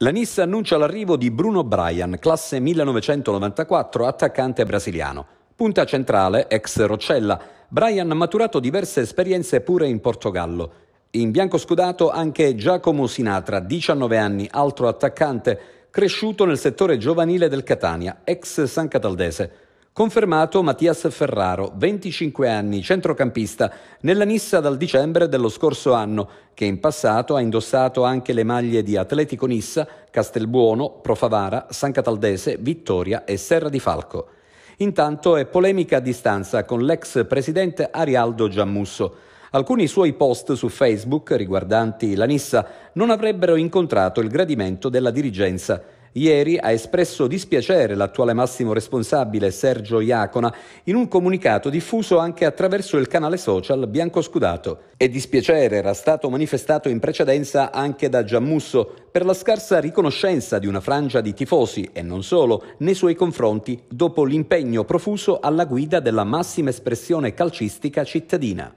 La Nissa annuncia l'arrivo di Bruno Bryan, classe 1994, attaccante brasiliano. Punta centrale, ex Roccella, Bryan ha maturato diverse esperienze pure in Portogallo. In bianco scudato anche Giacomo Sinatra, 19 anni, altro attaccante, cresciuto nel settore giovanile del Catania, ex San Cataldese. Confermato Mattias Ferraro, 25 anni, centrocampista, nella Nissa dal dicembre dello scorso anno, che in passato ha indossato anche le maglie di Atletico Nissa, Castelbuono, Profavara, San Cataldese, Vittoria e Serra di Falco. Intanto è polemica a distanza con l'ex presidente Arialdo Giammusso. Alcuni suoi post su Facebook riguardanti la Nissa non avrebbero incontrato il gradimento della dirigenza. Ieri ha espresso dispiacere l'attuale massimo responsabile Sergio Iacona in un comunicato diffuso anche attraverso il canale social Bianco Scudato. E dispiacere era stato manifestato in precedenza anche da Giammusso per la scarsa riconoscenza di una frangia di tifosi e non solo nei suoi confronti dopo l'impegno profuso alla guida della massima espressione calcistica cittadina.